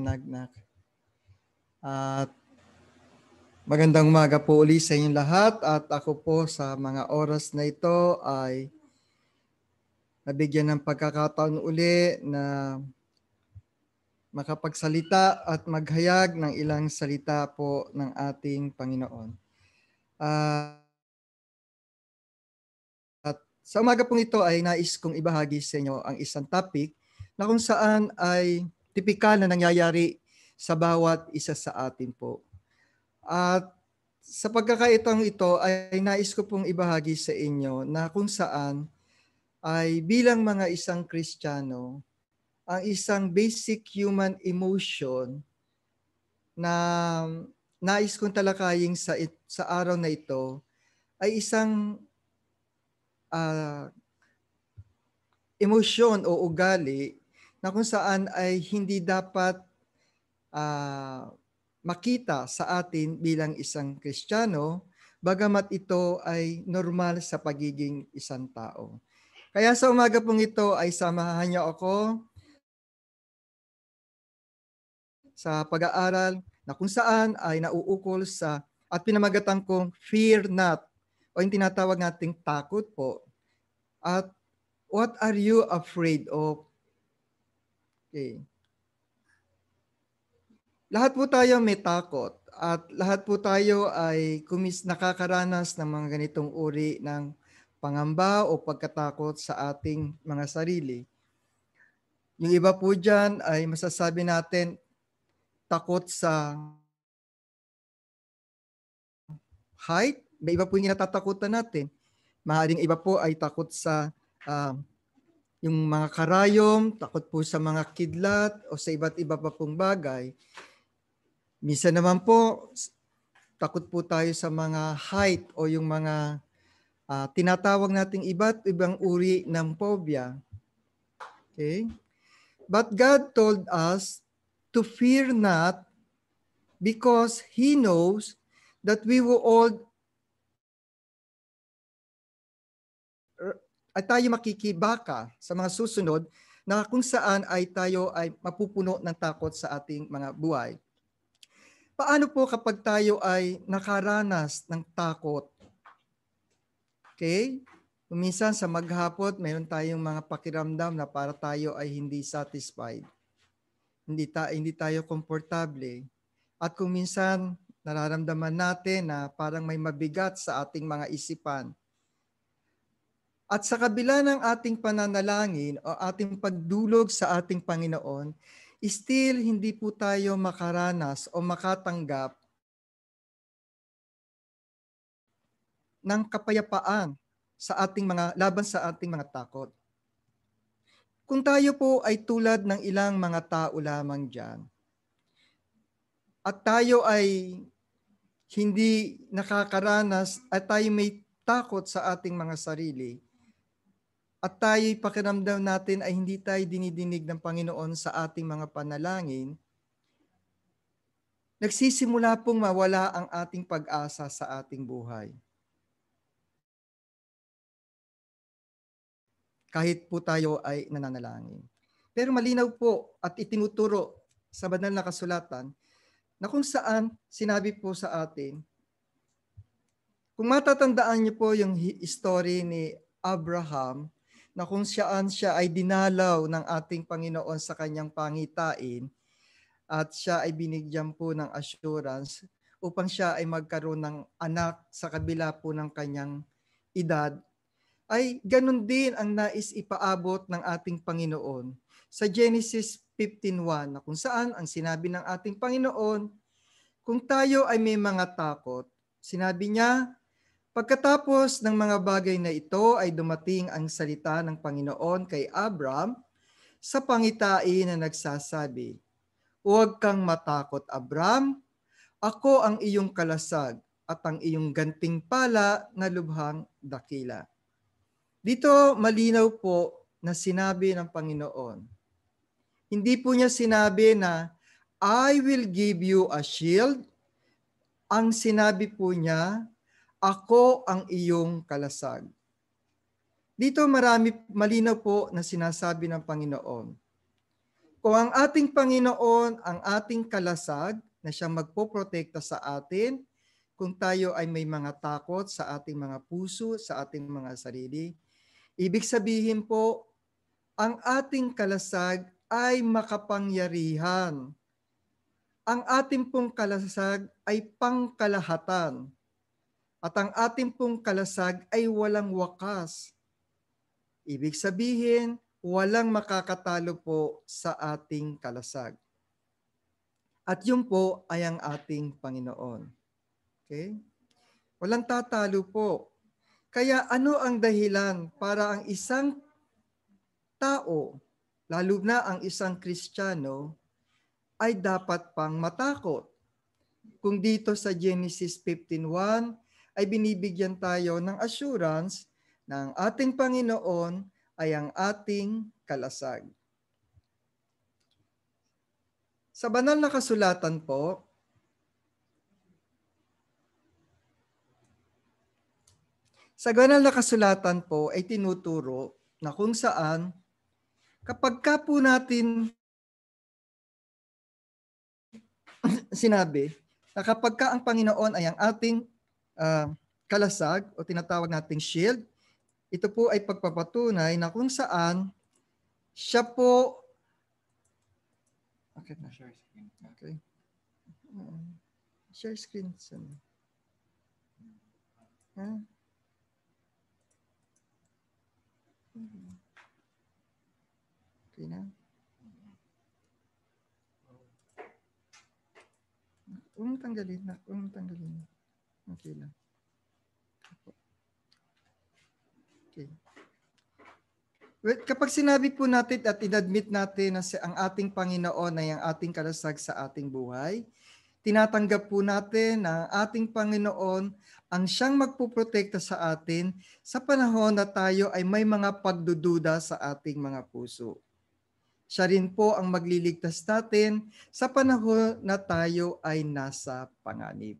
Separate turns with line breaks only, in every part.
Nagnak. At magandang umaga po uli sa inyong lahat at ako po sa mga oras na ito ay nabigyan ng pagkakataon uli na makapagsalita at maghayag ng ilang salita po ng ating Panginoon. Uh, at sa umaga pong ito ay nais kong ibahagi sa inyo ang isang topic na kung saan ay tipikal na nangyayari sa bawat isa sa atin po. At sa pagkakaitang ito ay nais ko pong ibahagi sa inyo na kung saan ay bilang mga isang Kristiyano, ang isang basic human emotion na nais kong talakayin sa, sa araw na ito ay isang uh, emosyon o ugali na kung saan ay hindi dapat uh, makita sa atin bilang isang Kristiyano, bagamat ito ay normal sa pagiging isang tao. Kaya sa umaga pong ito ay samahan niyo ako sa pag-aaral na kung saan ay nauukol sa at pinamagatan kong fear not o yung tinatawag nating takot po. At what are you afraid of? Okay. Lahat po tayo may takot at lahat po tayo ay kumis nakakaranas ng mga ganitong uri ng pangamba o pagkatakot sa ating mga sarili. Yung iba po dyan ay masasabi natin takot sa height. May iba po yung natatakutan natin. Maaaring iba po ay takot sa uh, yung mga karayom, takot po sa mga kidlat o sa iba't iba pa pong bagay. Minsan naman po, takot po tayo sa mga height o yung mga uh, tinatawag nating iba't ibang uri ng phobia. Okay? But God told us to fear not because He knows that we will all at tayo makikibaka sa mga susunod na kung saan ay tayo ay mapupuno ng takot sa ating mga buhay. Paano po kapag tayo ay nakaranas ng takot? Okay? Minsan sa maghapot, mayroon tayong mga pakiramdam na para tayo ay hindi satisfied. Hindi, ta- hindi tayo komportable. At kung minsan nararamdaman natin na parang may mabigat sa ating mga isipan at sa kabila ng ating pananalangin o ating pagdulog sa ating Panginoon, still hindi po tayo makaranas o makatanggap ng kapayapaan sa ating mga laban sa ating mga takot. Kung tayo po ay tulad ng ilang mga tao lamang diyan at tayo ay hindi nakakaranas at tayo may takot sa ating mga sarili, at tayo'y pakiramdam natin ay hindi tayo dinidinig ng Panginoon sa ating mga panalangin, nagsisimula pong mawala ang ating pag-asa sa ating buhay. Kahit po tayo ay nananalangin. Pero malinaw po at itinuturo sa banal na kasulatan na kung saan sinabi po sa atin, kung matatandaan niyo po yung history ni Abraham na kung siyaan siya ay dinalaw ng ating Panginoon sa kanyang pangitain at siya ay binigyan po ng assurance upang siya ay magkaroon ng anak sa kabila po ng kanyang edad, ay ganun din ang nais ipaabot ng ating Panginoon. Sa Genesis 15.1 na kung saan ang sinabi ng ating Panginoon, kung tayo ay may mga takot, sinabi niya, Pagkatapos ng mga bagay na ito ay dumating ang salita ng Panginoon kay Abram sa pangitain na nagsasabi, Huwag kang matakot, Abram. Ako ang iyong kalasag at ang iyong gantingpala na lubhang dakila. Dito malinaw po na sinabi ng Panginoon. Hindi po niya sinabi na, I will give you a shield. Ang sinabi po niya, ako ang iyong kalasag. Dito marami malinaw po na sinasabi ng Panginoon. Kung ang ating Panginoon ang ating kalasag na siya magpoprotekta sa atin, kung tayo ay may mga takot sa ating mga puso, sa ating mga sarili, ibig sabihin po, ang ating kalasag ay makapangyarihan. Ang ating pong kalasag ay pangkalahatan at ang ating pong kalasag ay walang wakas. Ibig sabihin, walang makakatalo po sa ating kalasag. At yun po ay ang ating Panginoon. Okay? Walang tatalo po. Kaya ano ang dahilan para ang isang tao, lalo na ang isang Kristiyano, ay dapat pang matakot? Kung dito sa Genesis 15.1, ay binibigyan tayo ng assurance na ang ating Panginoon ay ang ating kalasag. Sa banal na kasulatan po, Sa banal na kasulatan po ay tinuturo na kung saan kapag ka po natin sinabi na kapag ka ang Panginoon ay ang ating Ah, kalasag o tinatawag nating shield. Ito po ay pagpapatunay na kung saan siya po Okay na. Share screen. Okay. share screen. Sana. Huh? Okay na. Huwag tanggalin na. Huwag tanggalin na. Okay lang. Okay. Well, kapag sinabi po natin at inadmit natin na ang ating Panginoon ay ang ating kalasag sa ating buhay, tinatanggap po natin na ang ating Panginoon ang siyang magpuprotekta sa atin sa panahon na tayo ay may mga pagdududa sa ating mga puso. Siya rin po ang magliligtas natin sa panahon na tayo ay nasa panganib.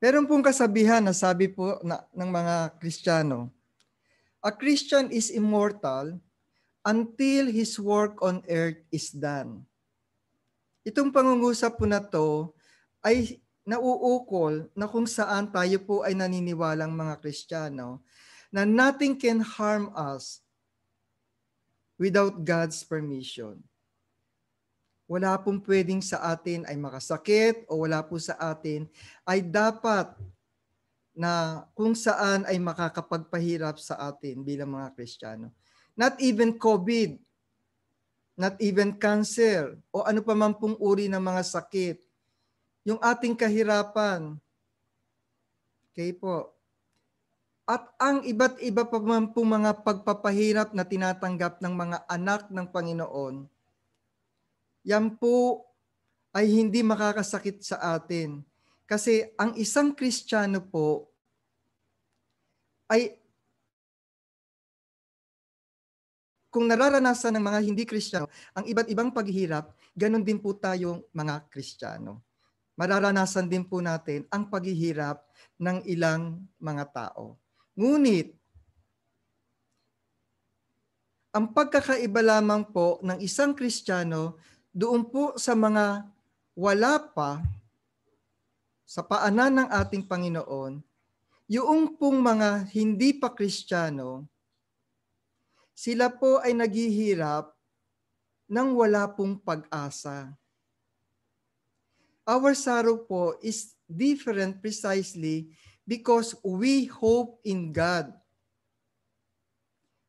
Meron pong kasabihan na sabi po na, ng mga Kristiyano, A Christian is immortal until his work on earth is done. Itong pangungusap po na to ay nauukol na kung saan tayo po ay naniniwalang mga Kristiyano na nothing can harm us without God's permission wala pong pwedeng sa atin ay makasakit o wala po sa atin ay dapat na kung saan ay makakapagpahirap sa atin bilang mga Kristiyano. Not even COVID, not even cancer, o ano pa man pong uri ng mga sakit. Yung ating kahirapan. Okay po. At ang iba't iba pa man pong mga pagpapahirap na tinatanggap ng mga anak ng Panginoon, yan po ay hindi makakasakit sa atin. Kasi ang isang Kristiyano po ay kung nararanasan ng mga hindi Kristiyano ang iba't ibang paghihirap, ganun din po tayong mga Kristiyano. Mararanasan din po natin ang paghihirap ng ilang mga tao. Ngunit, ang pagkakaiba lamang po ng isang Kristiyano doon po sa mga wala pa sa paanan ng ating Panginoon, yung pong mga hindi pa Kristiyano, sila po ay naghihirap ng wala pong pag-asa. Our sorrow po is different precisely because we hope in God.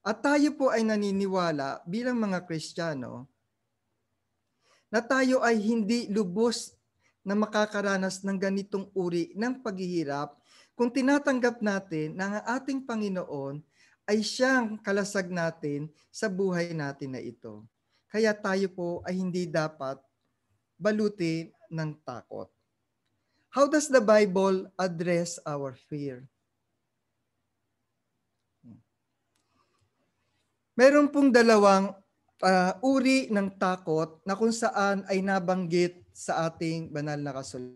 At tayo po ay naniniwala bilang mga Kristiyano na tayo ay hindi lubos na makakaranas ng ganitong uri ng paghihirap kung tinatanggap natin na ang ating Panginoon ay siyang kalasag natin sa buhay natin na ito. Kaya tayo po ay hindi dapat balutin ng takot. How does the Bible address our fear? Meron pong dalawang uh, uri ng takot na kung saan ay nabanggit sa ating banal na kasulatan.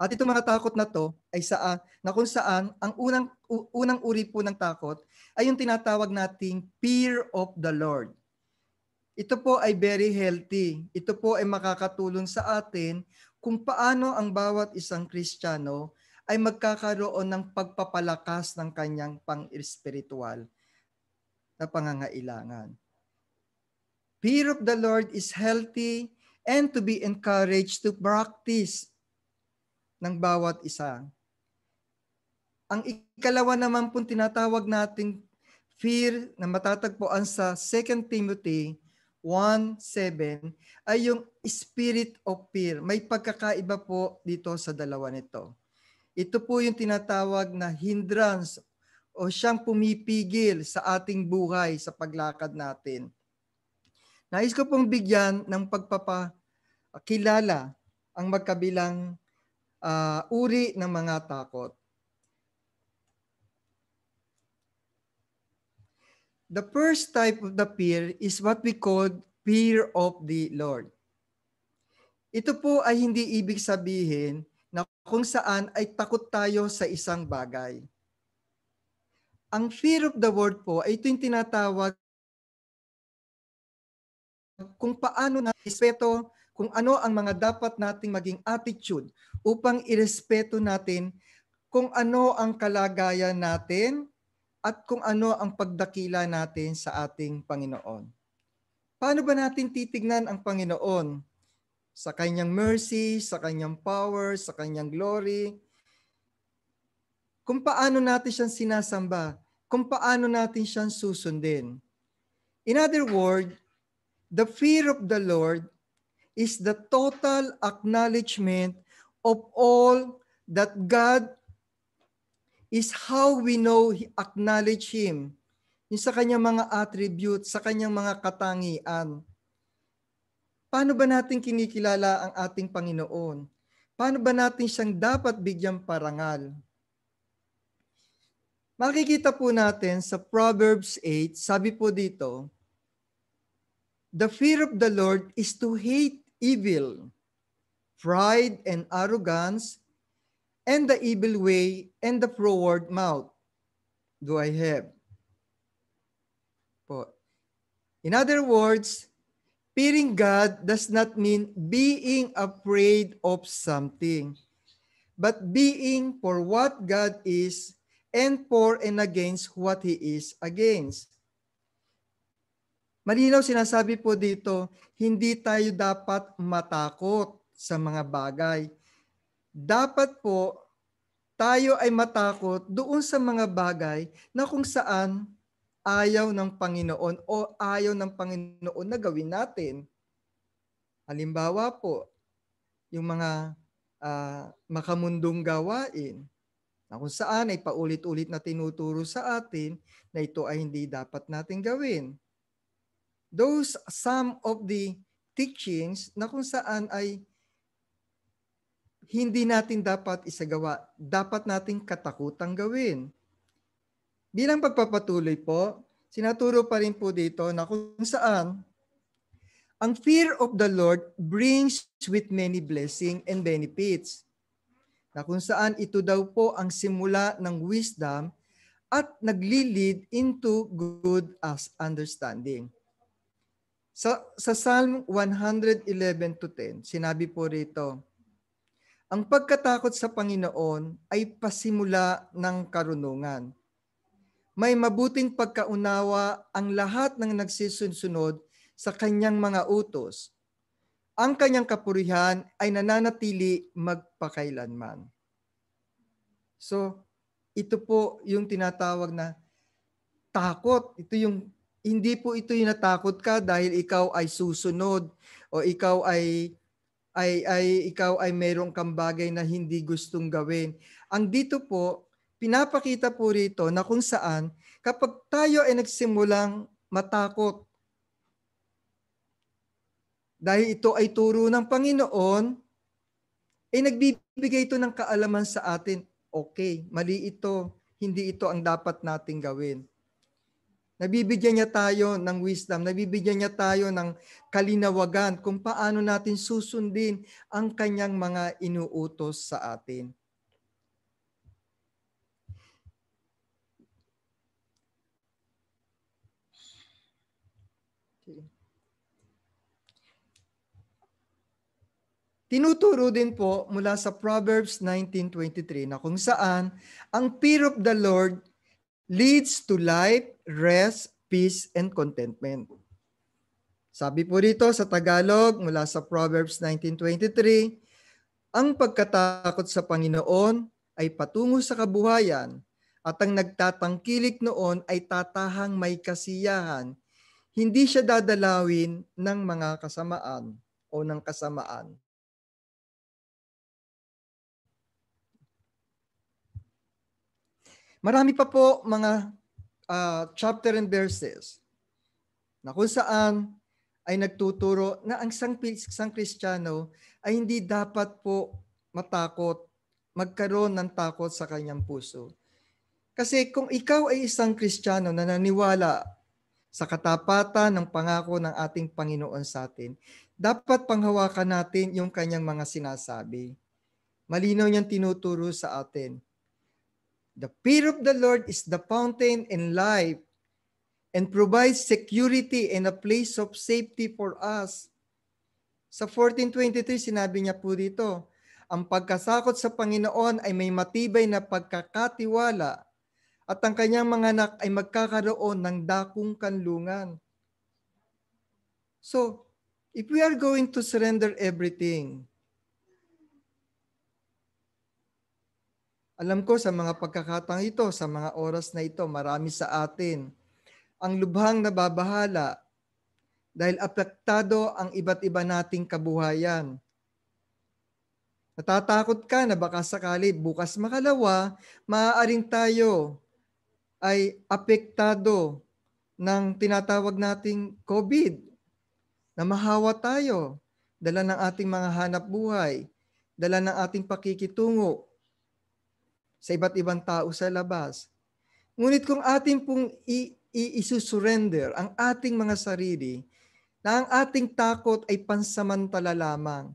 At itong mga takot na to ay sa na kung saan ang unang unang uri po ng takot ay yung tinatawag nating fear of the Lord. Ito po ay very healthy. Ito po ay makakatulong sa atin kung paano ang bawat isang Kristiyano ay magkakaroon ng pagpapalakas ng kanyang pang-espiritual na pangangailangan. Fear of the Lord is healthy and to be encouraged to practice ng bawat isa. Ang ikalawa naman pong tinatawag nating fear na matatagpuan sa 2 Timothy 1.7 ay yung spirit of fear. May pagkakaiba po dito sa dalawa nito. Ito po yung tinatawag na hindrance o siyang pumipigil sa ating buhay sa paglakad natin. Nais ko pong bigyan ng pagpapakilala ang magkabilang uh, uri ng mga takot. The first type of the fear is what we call fear of the Lord. Ito po ay hindi ibig sabihin na kung saan ay takot tayo sa isang bagay ang fear of the word po ay ito yung tinatawag kung paano na respeto, kung ano ang mga dapat nating maging attitude upang irespeto natin kung ano ang kalagayan natin at kung ano ang pagdakila natin sa ating Panginoon. Paano ba natin titignan ang Panginoon? Sa kanyang mercy, sa kanyang power, sa kanyang glory, kung paano natin siyang sinasamba, kung paano natin siyang susundin. In other words, the fear of the Lord is the total acknowledgement of all that God is how we know acknowledge Him. Yung sa kanyang mga attributes, sa kanyang mga katangian. Paano ba natin kinikilala ang ating Panginoon? Paano ba natin siyang dapat bigyang parangal? Makikita po natin sa Proverbs 8, sabi po dito, The fear of the Lord is to hate evil, pride and arrogance, and the evil way and the froward mouth do I have. Po. In other words, fearing God does not mean being afraid of something, but being for what God is and for and against what he is against. Malinaw sinasabi po dito, hindi tayo dapat matakot sa mga bagay. Dapat po tayo ay matakot doon sa mga bagay na kung saan ayaw ng Panginoon o ayaw ng Panginoon na gawin natin. Halimbawa po, yung mga uh, makamundong gawain na kung saan ay paulit-ulit na tinuturo sa atin na ito ay hindi dapat natin gawin. Those some of the teachings na kung saan ay hindi natin dapat isagawa, dapat nating katakutang gawin. Bilang pagpapatuloy po, sinaturo pa rin po dito na kung saan ang fear of the Lord brings with many blessing and benefits na kung saan ito daw po ang simula ng wisdom at nagli-lead into good as understanding. Sa, sa Psalm 111 to 10, sinabi po rito, Ang pagkatakot sa Panginoon ay pasimula ng karunungan. May mabuting pagkaunawa ang lahat ng nagsisunod sa kanyang mga utos ang kanyang kapurihan ay nananatili magpakailanman. So, ito po yung tinatawag na takot. Ito yung hindi po ito yung natakot ka dahil ikaw ay susunod o ikaw ay ay ay ikaw ay mayroong kang bagay na hindi gustong gawin. Ang dito po pinapakita po rito na kung saan kapag tayo ay nagsimulang matakot dahil ito ay turo ng Panginoon, ay eh, nagbibigay ito ng kaalaman sa atin. Okay, mali ito. Hindi ito ang dapat nating gawin. Nabibigyan niya tayo ng wisdom, nabibigyan niya tayo ng kalinawagan kung paano natin susundin ang kanyang mga inuutos sa atin. Tinuturo din po mula sa Proverbs 19.23 na kung saan ang fear of the Lord leads to life, rest, peace, and contentment. Sabi po dito sa Tagalog mula sa Proverbs 19.23, Ang pagkatakot sa Panginoon ay patungo sa kabuhayan at ang nagtatangkilik noon ay tatahang may kasiyahan. Hindi siya dadalawin ng mga kasamaan o ng kasamaan. Marami pa po mga uh, chapter and verses na kung saan ay nagtuturo na ang isang, isang Kristiyano ay hindi dapat po matakot, magkaroon ng takot sa kanyang puso. Kasi kung ikaw ay isang Kristiyano na naniwala sa katapatan ng pangako ng ating Panginoon sa atin, dapat panghawakan natin yung kanyang mga sinasabi. Malinaw niyang tinuturo sa atin The fear of the Lord is the fountain in life and provides security and a place of safety for us. Sa 14.23, sinabi niya po dito, ang pagkasakot sa Panginoon ay may matibay na pagkakatiwala at ang kanyang mga anak ay magkakaroon ng dakong kanlungan. So, if we are going to surrender everything, Alam ko sa mga pagkakatang ito, sa mga oras na ito, marami sa atin ang lubhang nababahala dahil apektado ang iba't iba nating kabuhayan. Natatakot ka na baka sakali bukas makalawa, maaaring tayo ay apektado ng tinatawag nating COVID na mahawa tayo, dala ng ating mga hanap buhay, dala ng ating pakikitungo, sa iba't ibang tao sa labas. Ngunit kung atin pong i- i- ang ating mga sarili na ang ating takot ay pansamantala lamang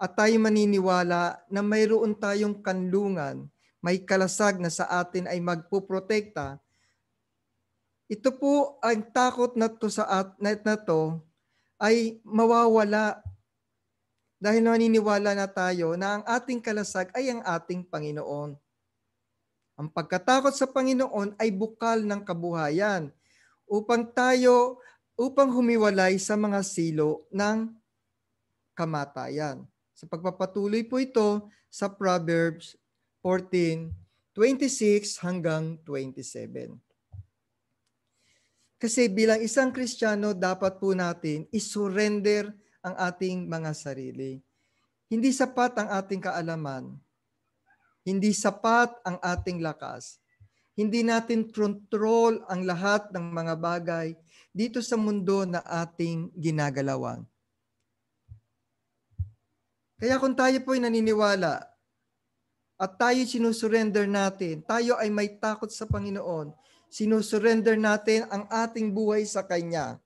at tayo maniniwala na mayroon tayong kanlungan, may kalasag na sa atin ay magpuprotekta, ito po ang takot na to sa at na, na to ay mawawala dahil naniniwala na tayo na ang ating kalasag ay ang ating Panginoon. Ang pagkatakot sa Panginoon ay bukal ng kabuhayan upang tayo upang humiwalay sa mga silo ng kamatayan. Sa pagpapatuloy po ito sa Proverbs 14:26 hanggang 27. Kasi bilang isang Kristiyano, dapat po natin isurrender ang ating mga sarili. Hindi sapat ang ating kaalaman. Hindi sapat ang ating lakas. Hindi natin control ang lahat ng mga bagay dito sa mundo na ating ginagalawan. Kaya kung tayo po ay naniniwala at tayo sinusurrender natin, tayo ay may takot sa Panginoon, sinusurrender natin ang ating buhay sa Kanya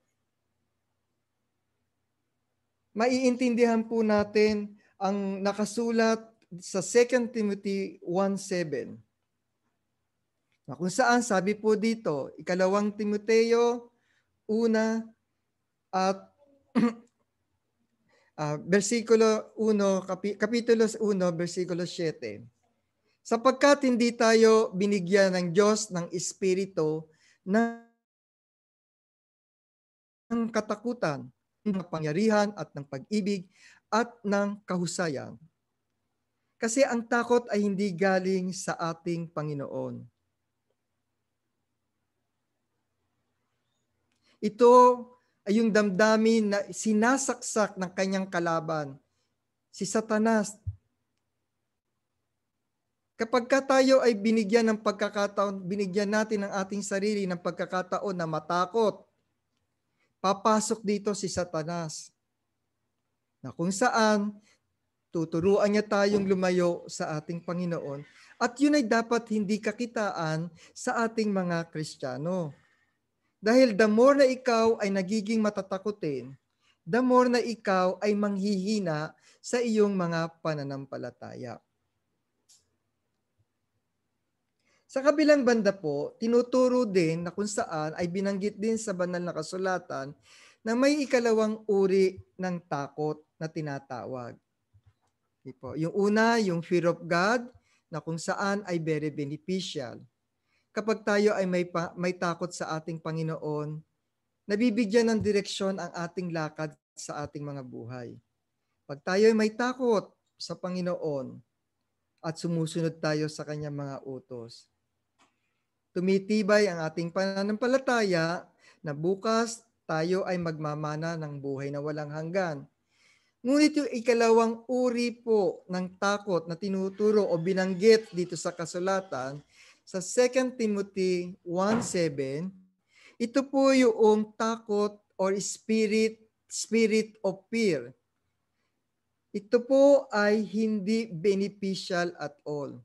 maiintindihan po natin ang nakasulat sa 2 Timothy 1.7. Na kung saan sabi po dito, ikalawang Timoteo, una at uh, versikulo 1, kapi, kapitulo 1, versikulo 7. Sapagkat hindi tayo binigyan ng Diyos ng Espiritu ng katakutan, ng kapangyarihan at ng pag-ibig at ng kahusayan. Kasi ang takot ay hindi galing sa ating Panginoon. Ito ay yung damdamin na sinasaksak ng kanyang kalaban, si Satanas. Kapag ka tayo ay binigyan ng pagkakataon, binigyan natin ang ating sarili ng pagkakataon na matakot, papasok dito si Satanas na kung saan tuturuan niya tayong lumayo sa ating Panginoon at yun ay dapat hindi kakitaan sa ating mga Kristiyano. Dahil the more na ikaw ay nagiging matatakutin, the more na ikaw ay manghihina sa iyong mga pananampalataya. Sa kabilang banda po, tinuturo din na kung saan ay binanggit din sa banal na kasulatan na may ikalawang uri ng takot na tinatawag. Po. Yung una, yung fear of God na kung saan ay very beneficial. Kapag tayo ay may, pa, may takot sa ating Panginoon, nabibigyan ng direksyon ang ating lakad sa ating mga buhay. Pag tayo ay may takot sa Panginoon at sumusunod tayo sa kanyang mga utos, tumitibay ang ating pananampalataya na bukas tayo ay magmamana ng buhay na walang hanggan. Ngunit yung ikalawang uri po ng takot na tinuturo o binanggit dito sa kasulatan sa 2 Timothy 1.7, ito po yung takot or spirit, spirit of fear. Ito po ay hindi beneficial at all.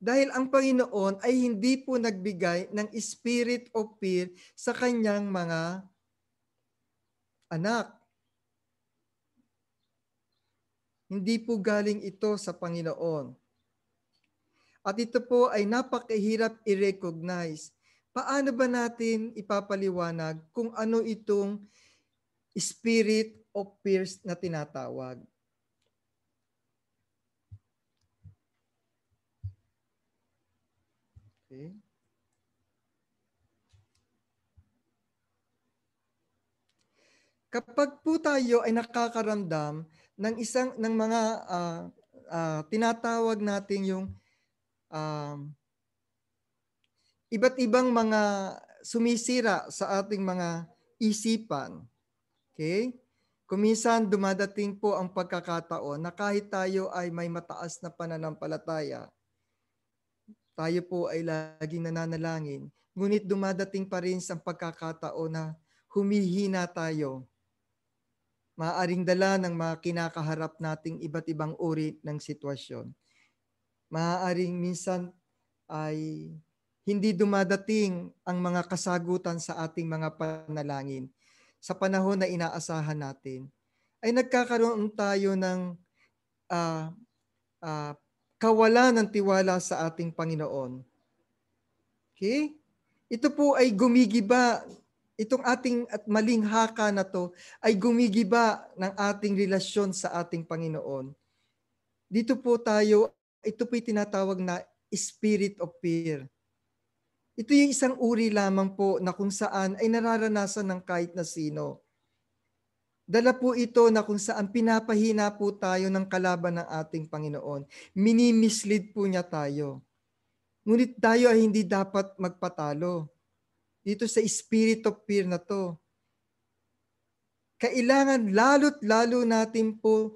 Dahil ang Panginoon ay hindi po nagbigay ng spirit of fear sa kanyang mga anak. Hindi po galing ito sa Panginoon. At ito po ay napakahirap i-recognize. Paano ba natin ipapaliwanag kung ano itong spirit of fears na tinatawag? Okay. Kapag po tayo ay nakakaramdam ng isang ng mga uh, uh, tinatawag natin yung uh, iba't ibang mga sumisira sa ating mga isipan. Okay? Kuminsan dumadating po ang pagkakataon na kahit tayo ay may mataas na pananampalataya, tayo po ay laging nananalangin, ngunit dumadating pa rin sa pagkakatao na humihina tayo. Maaring dala ng mga kinakaharap nating iba't ibang uri ng sitwasyon. Maaring minsan ay hindi dumadating ang mga kasagutan sa ating mga panalangin sa panahon na inaasahan natin ay nagkakaroon tayo ng uh, uh, kawalan ng tiwala sa ating Panginoon. Okay? Ito po ay gumigiba, itong ating at maling haka na to ay gumigiba ng ating relasyon sa ating Panginoon. Dito po tayo, ito po tinatawag na spirit of fear. Ito yung isang uri lamang po na kung saan ay nararanasan ng kahit na sino. Dala po ito na kung saan pinapahina po tayo ng kalaban ng ating Panginoon. Minimislead po niya tayo. Ngunit tayo ay hindi dapat magpatalo. Dito sa spirit of fear na to. Kailangan lalo't lalo natin po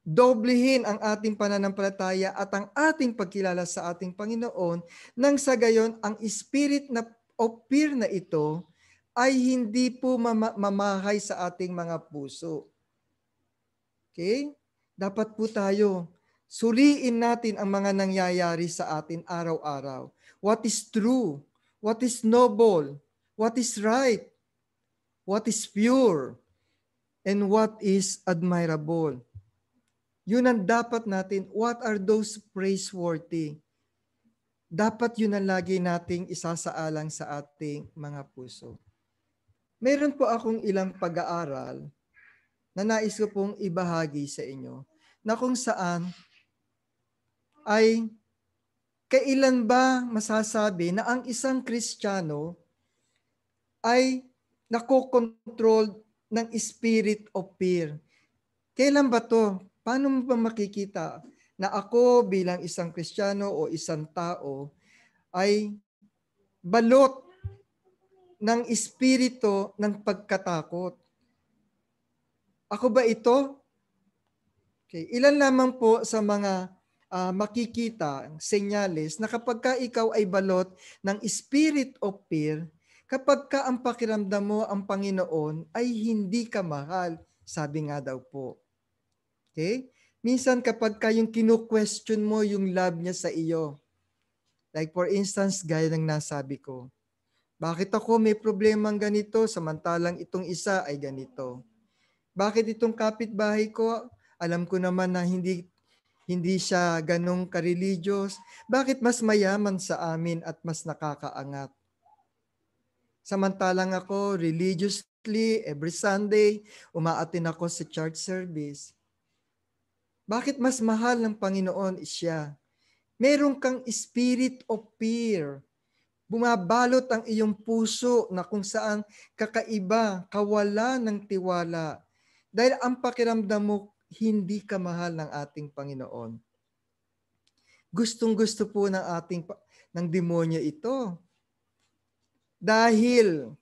doblehin ang ating pananampalataya at ang ating pagkilala sa ating Panginoon nang sa gayon ang spirit na of fear na ito ay hindi po mama- mamahay sa ating mga puso. Okay? Dapat po tayo suriin natin ang mga nangyayari sa atin araw-araw. What is true? What is noble? What is right? What is pure? And what is admirable? Yun ang dapat natin. What are those praiseworthy? Dapat yun ang lagi nating isasaalang sa ating mga puso. Meron po akong ilang pag-aaral na nais ko pong ibahagi sa inyo na kung saan ay kailan ba masasabi na ang isang Kristiyano ay nakokontrol ng spirit of fear. Kailan ba to? Paano mo ba makikita na ako bilang isang Kristiyano o isang tao ay balot ng espiritu ng pagkatakot. Ako ba ito? Okay, ilan lamang po sa mga uh, makikita ang senyales na kapag ka ikaw ay balot ng spirit of fear, kapag ka ang pakiramdam mo ang Panginoon ay hindi ka mahal, sabi nga daw po. Okay? Minsan kapag ka yung kinu-question mo yung love niya sa iyo, like for instance, gaya ng nasabi ko, bakit ako may problemang ganito samantalang itong isa ay ganito? Bakit itong kapitbahay ko, alam ko naman na hindi hindi siya ganong ka-religious. Bakit mas mayaman sa amin at mas nakakaangat? Samantalang ako, religiously, every Sunday, umaatin ako sa church service. Bakit mas mahal ng Panginoon siya? Meron kang spirit of fear Bumabalot ang iyong puso na kung saan kakaiba, kawala ng tiwala. Dahil ang pakiramdam mo, hindi ka mahal ng ating Panginoon. Gustong-gusto po ng ating ng demonyo ito. Dahil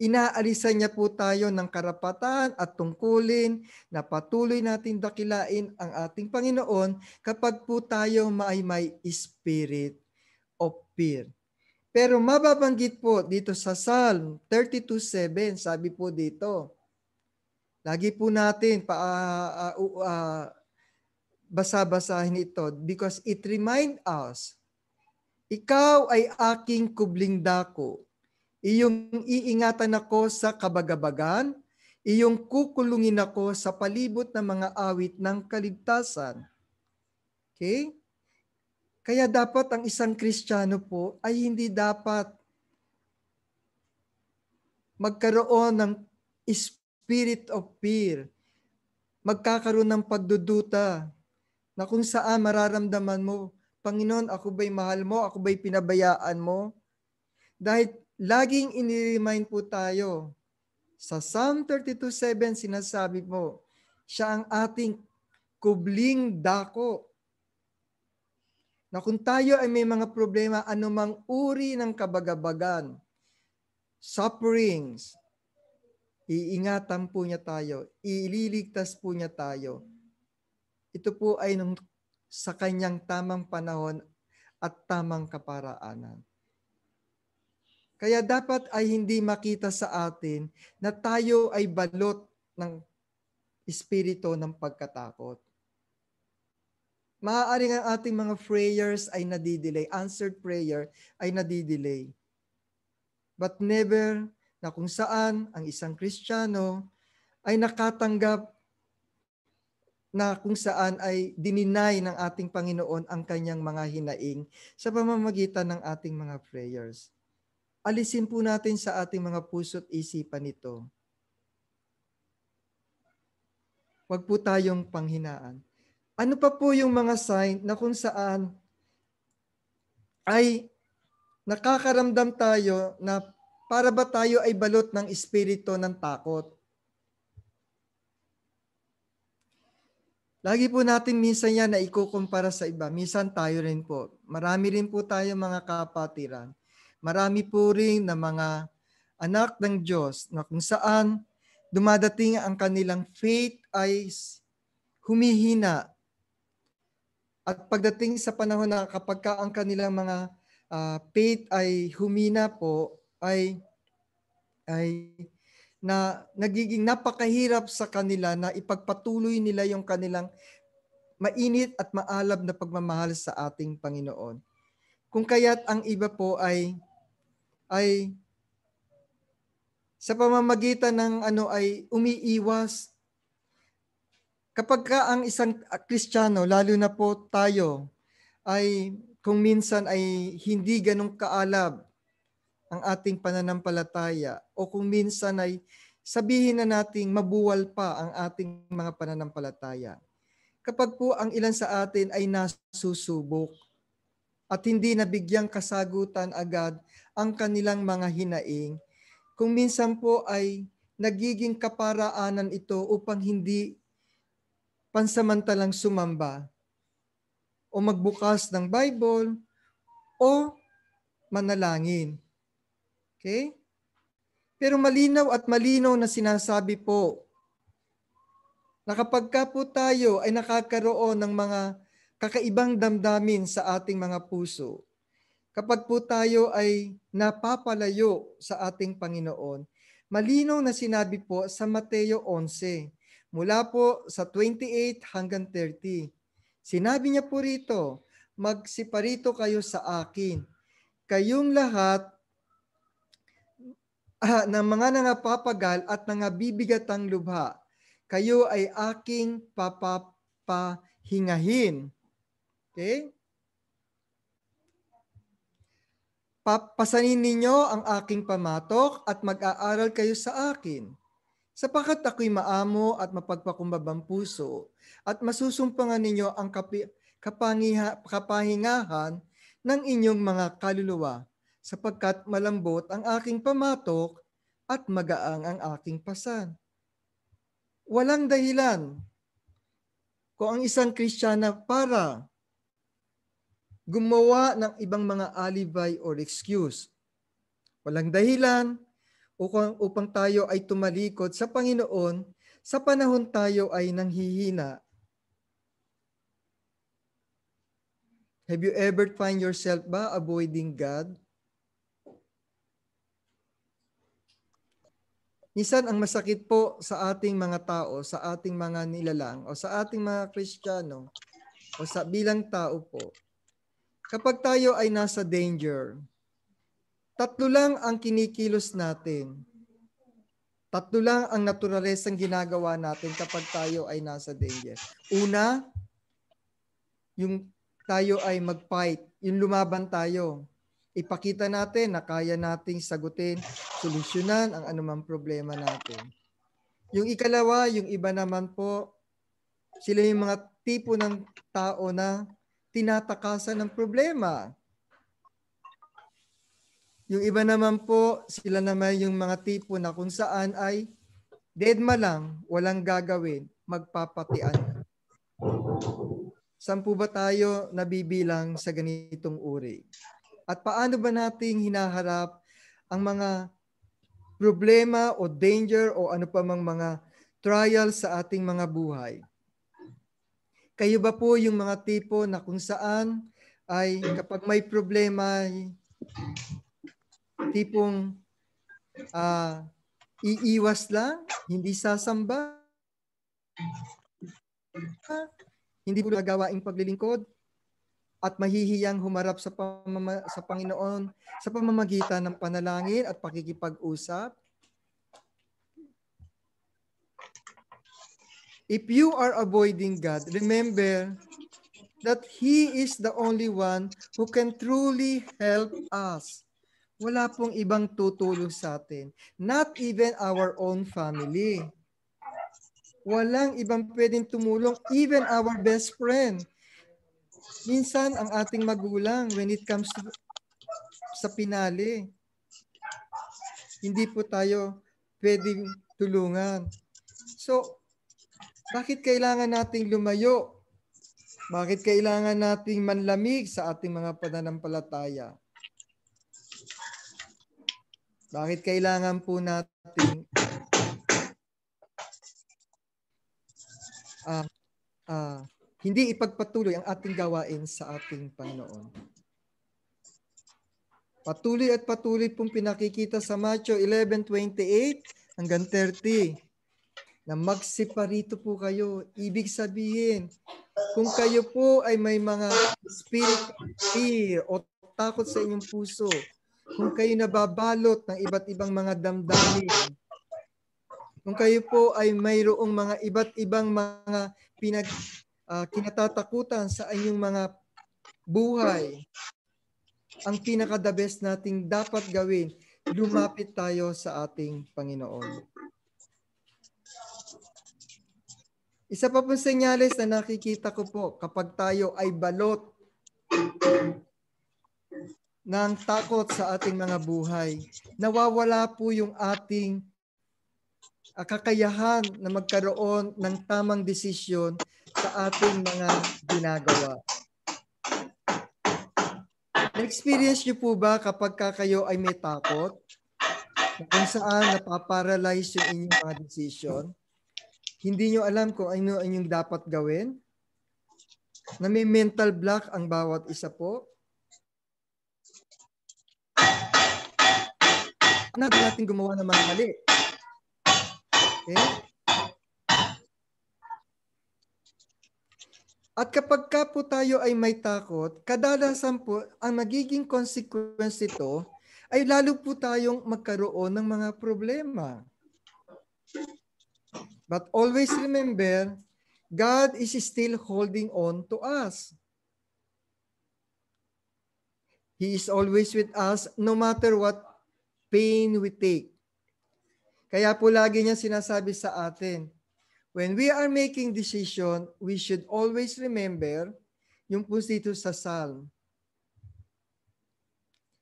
inaalisan niya po tayo ng karapatan at tungkulin na patuloy natin dakilain ang ating Panginoon kapag po tayo may may spirit fear. Pero mababanggit po dito sa Psalm 32.7, sabi po dito, lagi po natin pa, uh, uh, uh, basa-basahin ito because it remind us, ikaw ay aking kubling dako. Iyong iingatan ako sa kabagabagan, iyong kukulungin ako sa palibot ng mga awit ng kaligtasan. Okay? Kaya dapat ang isang Kristiyano po ay hindi dapat magkaroon ng spirit of fear. Magkakaroon ng pagdududa na kung saan mararamdaman mo, Panginoon, ako ba'y mahal mo? Ako ba'y pinabayaan mo? Dahil laging iniremind po tayo sa Psalm 32.7 sinasabi mo, siya ang ating kubling dako na kung tayo ay may mga problema, anumang uri ng kabagabagan, sufferings, iingatan po niya tayo, ililigtas po niya tayo. Ito po ay nung, sa kanyang tamang panahon at tamang kaparaanan. Kaya dapat ay hindi makita sa atin na tayo ay balot ng espiritu ng pagkatakot. Maaaring ang ating mga prayers ay nadidelay, answered prayer ay nadidelay. But never na kung saan ang isang Kristiyano ay nakatanggap na kung saan ay dininay ng ating Panginoon ang kanyang mga hinaing sa pamamagitan ng ating mga prayers. Alisin po natin sa ating mga puso't isipan ito. Huwag po tayong panghinaan. Ano pa po yung mga sign na kung saan ay nakakaramdam tayo na para ba tayo ay balot ng espiritu ng takot? Lagi po natin minsan yan na ikukumpara sa iba. Minsan tayo rin po. Marami rin po tayo mga kapatiran. Marami po rin na mga anak ng Diyos na kung saan dumadating ang kanilang faith ay humihina at pagdating sa panahon na kapag ka ang kanilang mga uh, faith ay humina po, ay ay na nagiging napakahirap sa kanila na ipagpatuloy nila yung kanilang mainit at maalab na pagmamahal sa ating Panginoon. Kung kaya't ang iba po ay ay sa pamamagitan ng ano ay umiiwas kapag ka ang isang ah, Kristiyano, lalo na po tayo, ay kung minsan ay hindi ganong kaalab ang ating pananampalataya o kung minsan ay sabihin na nating mabuwal pa ang ating mga pananampalataya. Kapag po ang ilan sa atin ay nasusubok at hindi nabigyang kasagutan agad ang kanilang mga hinaing, kung minsan po ay nagiging kaparaanan ito upang hindi pansamantalang sumamba o magbukas ng Bible o manalangin. Okay? Pero malinaw at malinaw na sinasabi po na kapag ka po tayo ay nakakaroon ng mga kakaibang damdamin sa ating mga puso, kapag po tayo ay napapalayo sa ating Panginoon, malinaw na sinabi po sa Mateo 11, mula po sa 28 hanggang 30. Sinabi niya po rito, magsiparito kayo sa akin. Kayong lahat ah, ng mga nangapapagal at nangabibigat ang lubha, kayo ay aking papapahingahin. Okay? Papasanin ninyo ang aking pamatok at mag-aaral kayo sa akin Sapakat ako'y maamo at mapagpakumbabang puso at masusumpangan ninyo ang kapi, kapangiha, kapahingahan ng inyong mga kaluluwa sapagkat malambot ang aking pamatok at magaang ang aking pasan. Walang dahilan kung ang isang Kristiyana para gumawa ng ibang mga alibay or excuse. Walang dahilan upang, upang tayo ay tumalikod sa Panginoon sa panahon tayo ay nanghihina. Have you ever find yourself ba avoiding God? Nisan ang masakit po sa ating mga tao, sa ating mga nilalang o sa ating mga Kristiyano o sa bilang tao po. Kapag tayo ay nasa danger, Tatlo lang ang kinikilos natin. Tatlo lang ang naturalesang ginagawa natin kapag tayo ay nasa danger. Una, yung tayo ay mag-fight, yung lumaban tayo. Ipakita natin na kaya nating sagutin, solusyonan ang anumang problema natin. Yung ikalawa, yung iba naman po, sila yung mga tipo ng tao na tinatakasan ng problema. Yung iba naman po, sila naman yung mga tipo na kung saan ay deadma lang, walang gagawin, magpapatian. Saan po ba tayo nabibilang sa ganitong uri? At paano ba nating hinaharap ang mga problema o danger o ano pa mang mga trial sa ating mga buhay? Kayo ba po yung mga tipo na kung saan ay kapag may problema, tipong uh, iiwas lang, hindi sasamba, hindi po gagawaing paglilingkod, at mahihiyang humarap sa, pamama, sa Panginoon sa pamamagitan ng panalangin at pakikipag-usap. If you are avoiding God, remember that He is the only one who can truly help us. Wala pong ibang tutulong sa atin. Not even our own family. Walang ibang pwedeng tumulong, even our best friend. Minsan, ang ating magulang when it comes to, sa pinali, hindi po tayo pwedeng tulungan. So, bakit kailangan nating lumayo? Bakit kailangan nating manlamig sa ating mga pananampalataya? Bakit kailangan po natin uh, uh, hindi ipagpatuloy ang ating gawain sa ating Panginoon. Patuloy at patuloy pong pinakikita sa Matthew 11:28 hanggang 30 na magsiparito po kayo. Ibig sabihin, kung kayo po ay may mga spirit fear o takot sa inyong puso, kung kayo nababalot ng iba't ibang mga damdamin, kung kayo po ay mayroong mga iba't ibang mga pinag uh, kinatatakutan sa inyong mga buhay, ang pinaka the best nating dapat gawin, lumapit tayo sa ating Panginoon. Isa pa pong senyales na nakikita ko po kapag tayo ay balot ng takot sa ating mga buhay. Nawawala po yung ating ah, kakayahan na magkaroon ng tamang desisyon sa ating mga ginagawa. Na-experience niyo po ba kapag kayo ay may takot? Kung saan napaparalyze yung inyong mga desisyon? Hindi niyo alam kung ano ang inyong dapat gawin? Na may mental block ang bawat isa po? na ano, natin gumawa ng mga mali. Okay? Eh? At kapag ka po tayo ay may takot, kadalasan po ang magiging consequence ito ay lalo po tayong magkaroon ng mga problema. But always remember, God is still holding on to us. He is always with us no matter what pain we take. Kaya po lagi niya sinasabi sa atin, when we are making decision, we should always remember yung po dito sa Psalm.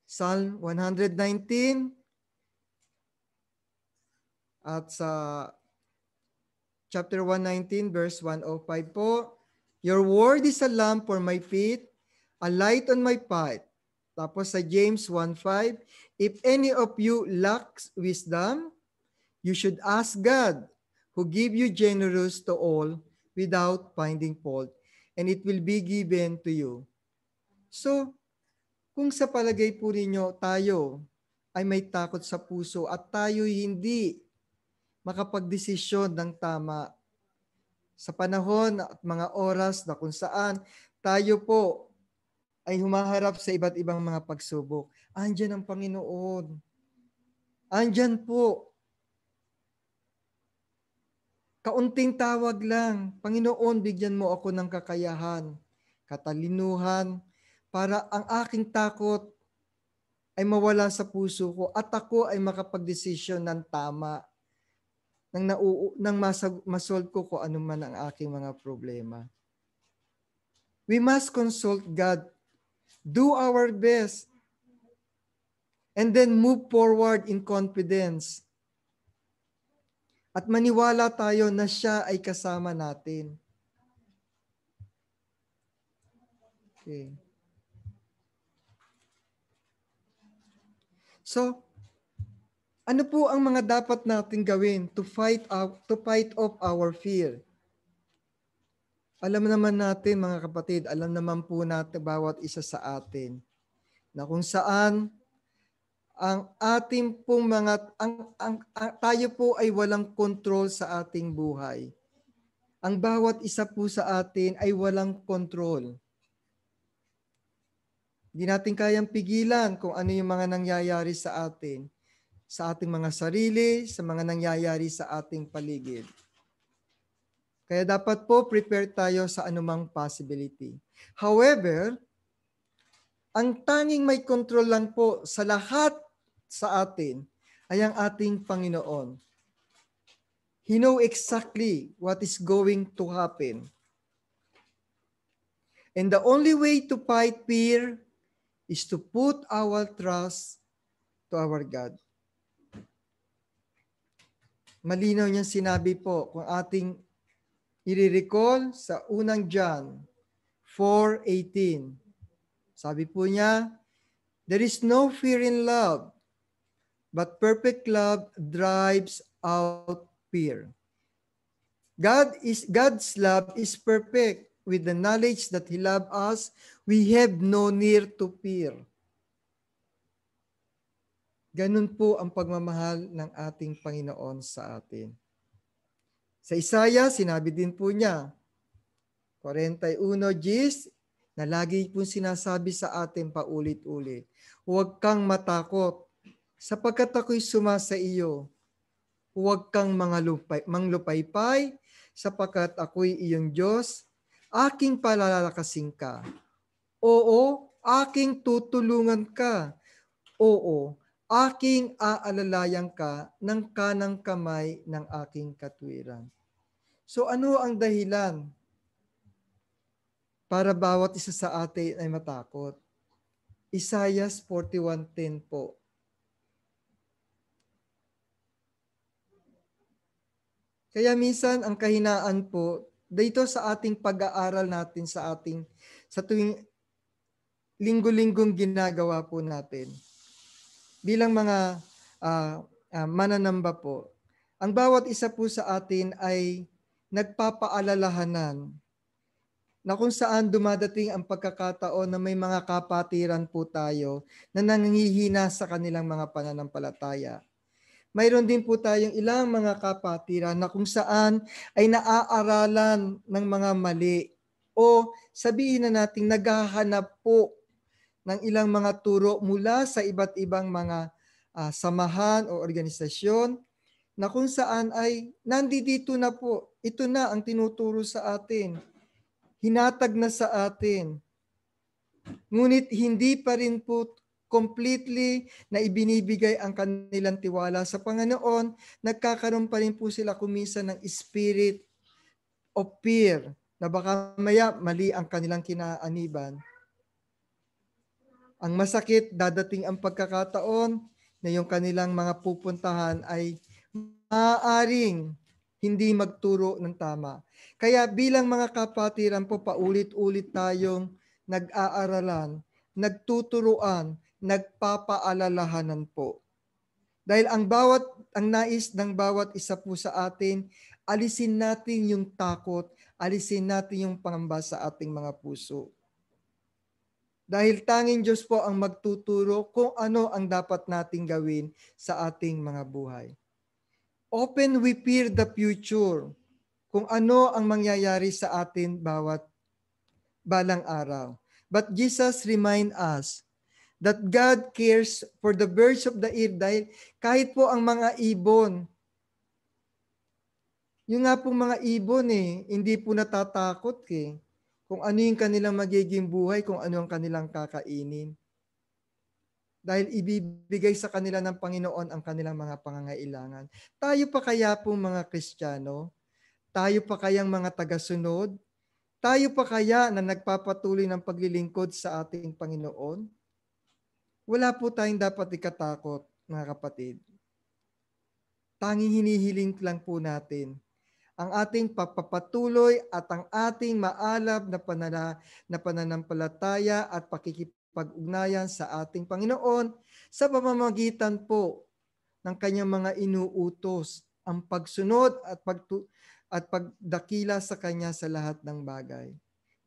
Psalm 119 at sa chapter 119 verse 105 po, Your word is a lamp for my feet, a light on my path. Tapos sa James 1.5, If any of you lacks wisdom, you should ask God, who give you generous to all without finding fault, and it will be given to you. So, kung sa palagay po ninyo tayo ay may takot sa puso at tayo hindi makapagdesisyon ng tama sa panahon at mga oras na kung saan tayo po ay humaharap sa iba't ibang mga pagsubok. Andiyan ang Panginoon. Andiyan po. Kaunting tawag lang, Panginoon, bigyan mo ako ng kakayahan, katalinuhan, para ang aking takot ay mawala sa puso ko at ako ay makapag makapagdesisyon ng tama nang, nau, nang masag, masolve ko kung anuman ang aking mga problema. We must consult God do our best, and then move forward in confidence. At maniwala tayo na siya ay kasama natin. Okay. So, ano po ang mga dapat natin gawin to fight out to fight off our fear? Alam naman natin mga kapatid, alam naman po natin bawat isa sa atin na kung saan ang ating pong mga ang, ang, ang tayo po ay walang control sa ating buhay. Ang bawat isa po sa atin ay walang control. Hindi natin kayang pigilan kung ano yung mga nangyayari sa atin, sa ating mga sarili, sa mga nangyayari sa ating paligid. Kaya dapat po prepare tayo sa anumang possibility. However, ang tanging may control lang po sa lahat sa atin ay ang ating Panginoon. He know exactly what is going to happen. And the only way to fight fear is to put our trust to our God. Malinaw niyang sinabi po kung ating nire-recall sa unang John 4.18. Sabi po niya, There is no fear in love, but perfect love drives out fear. God is God's love is perfect. With the knowledge that He loves us, we have no near to fear. Ganun po ang pagmamahal ng ating Panginoon sa atin. Sa Isaiah, sinabi din po niya, 41 Gs, na lagi pong sinasabi sa atin paulit-ulit, huwag kang matakot sapagkat ako'y suma sa iyo. Huwag kang mga lupay, manglupaypay sapagkat ako'y iyong Diyos, aking palalakasin ka. Oo, aking tutulungan ka. Oo, aking aalalayan ka ng kanang kamay ng aking katwiran. So ano ang dahilan para bawat isa sa atin ay matakot? Isaiah 41.10 po. Kaya minsan ang kahinaan po dito sa ating pag-aaral natin sa ating sa tuwing linggo-linggong ginagawa po natin. Bilang mga uh, uh, mananamba po, ang bawat isa po sa atin ay nagpapaalalahanan na kung saan dumadating ang pagkakataon na may mga kapatiran po tayo na nangihina sa kanilang mga pananampalataya. Mayroon din po tayong ilang mga kapatiran na kung saan ay naaaralan ng mga mali o sabihin na nating naghahanap po ng ilang mga turo mula sa iba't ibang mga uh, samahan o organisasyon na kung saan ay nandito na po ito na ang tinuturo sa atin. Hinatag na sa atin. Ngunit hindi pa rin po completely na ibinibigay ang kanilang tiwala sa Panginoon, nagkakaroon pa rin po sila kumisa ng spirit of fear na baka maya mali ang kanilang kinaaniban. Ang masakit, dadating ang pagkakataon na yung kanilang mga pupuntahan ay maaaring hindi magturo ng tama. Kaya bilang mga kapatiran po, paulit-ulit tayong nag-aaralan, nagtuturuan, nagpapaalalahanan po. Dahil ang bawat ang nais ng bawat isa po sa atin, alisin natin yung takot, alisin natin yung pangamba sa ating mga puso. Dahil tanging Diyos po ang magtuturo kung ano ang dapat nating gawin sa ating mga buhay. Open we peer the future kung ano ang mangyayari sa atin bawat balang araw. But Jesus remind us that God cares for the birds of the air dahil kahit po ang mga ibon, yung nga pong mga ibon eh, hindi po natatakot eh kung ano yung kanilang magiging buhay, kung ano ang kanilang kakainin dahil ibibigay sa kanila ng Panginoon ang kanilang mga pangangailangan. Tayo pa kaya po mga Kristiyano? Tayo pa kayang mga tagasunod? Tayo pa kaya na nagpapatuloy ng paglilingkod sa ating Panginoon? Wala po tayong dapat ikatakot, mga kapatid. Tanging hinihiling lang po natin ang ating papapatuloy at ang ating maalab na, panala, na pananampalataya at pakikip pag-ugnayan sa ating Panginoon sa pamamagitan po ng kanyang mga inuutos, ang pagsunod at pagtu at pagdakila sa kanya sa lahat ng bagay.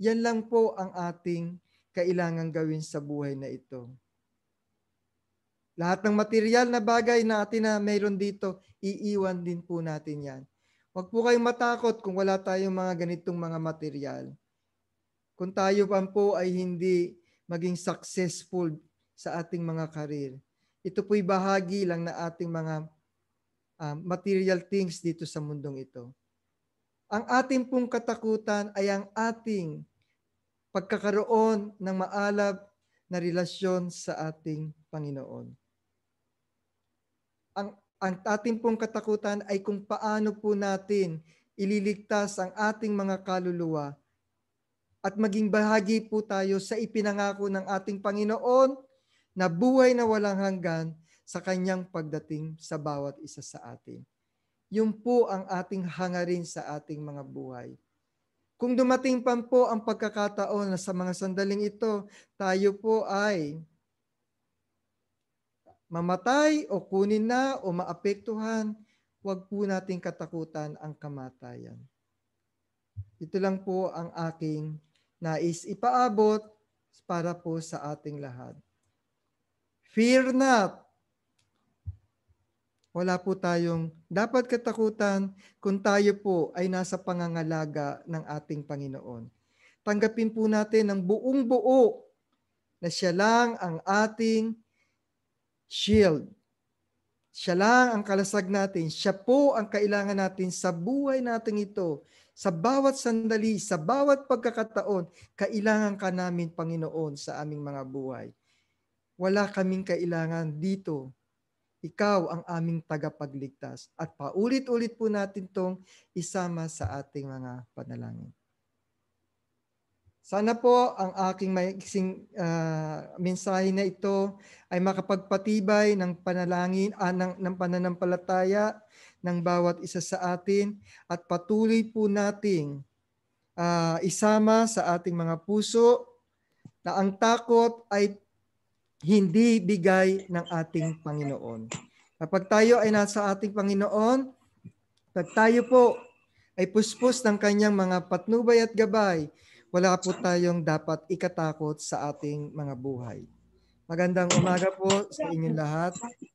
Yan lang po ang ating kailangang gawin sa buhay na ito. Lahat ng material na bagay natin na mayroon dito, iiwan din po natin yan. Huwag po kayong matakot kung wala tayong mga ganitong mga material. Kung tayo pa po ay hindi maging successful sa ating mga karir. Ito po'y bahagi lang na ating mga um, material things dito sa mundong ito. Ang ating pong katakutan ay ang ating pagkakaroon ng maalab na relasyon sa ating Panginoon. Ang, ang ating pong katakutan ay kung paano po natin ililigtas ang ating mga kaluluwa at maging bahagi po tayo sa ipinangako ng ating Panginoon na buhay na walang hanggan sa kanyang pagdating sa bawat isa sa atin. Yun po ang ating hangarin sa ating mga buhay. Kung dumating pa po ang pagkakataon na sa mga sandaling ito, tayo po ay mamatay o kunin na o maapektuhan, huwag po nating katakutan ang kamatayan. Ito lang po ang aking nais ipaabot para po sa ating lahat. Fear not. Wala po tayong dapat katakutan kung tayo po ay nasa pangangalaga ng ating Panginoon. Tanggapin po natin ng buong buo na siya lang ang ating shield. Siya lang ang kalasag natin. Siya po ang kailangan natin sa buhay natin ito sa bawat sandali, sa bawat pagkakataon, kailangan ka namin, Panginoon, sa aming mga buhay. Wala kaming kailangan dito. Ikaw ang aming tagapagligtas. At paulit-ulit po natin tong isama sa ating mga panalangin. Sana po ang aking maiksing uh, mensahe na ito ay makapagpatibay ng panalangin, uh, ng, ng pananampalataya ng bawat isa sa atin at patuloy po nating uh, isama sa ating mga puso na ang takot ay hindi bigay ng ating Panginoon. Kapag tayo ay nasa ating Panginoon, pag tayo po ay puspos ng kanyang mga patnubay at gabay, wala po tayong dapat ikatakot sa ating mga buhay. Magandang umaga po sa inyong lahat.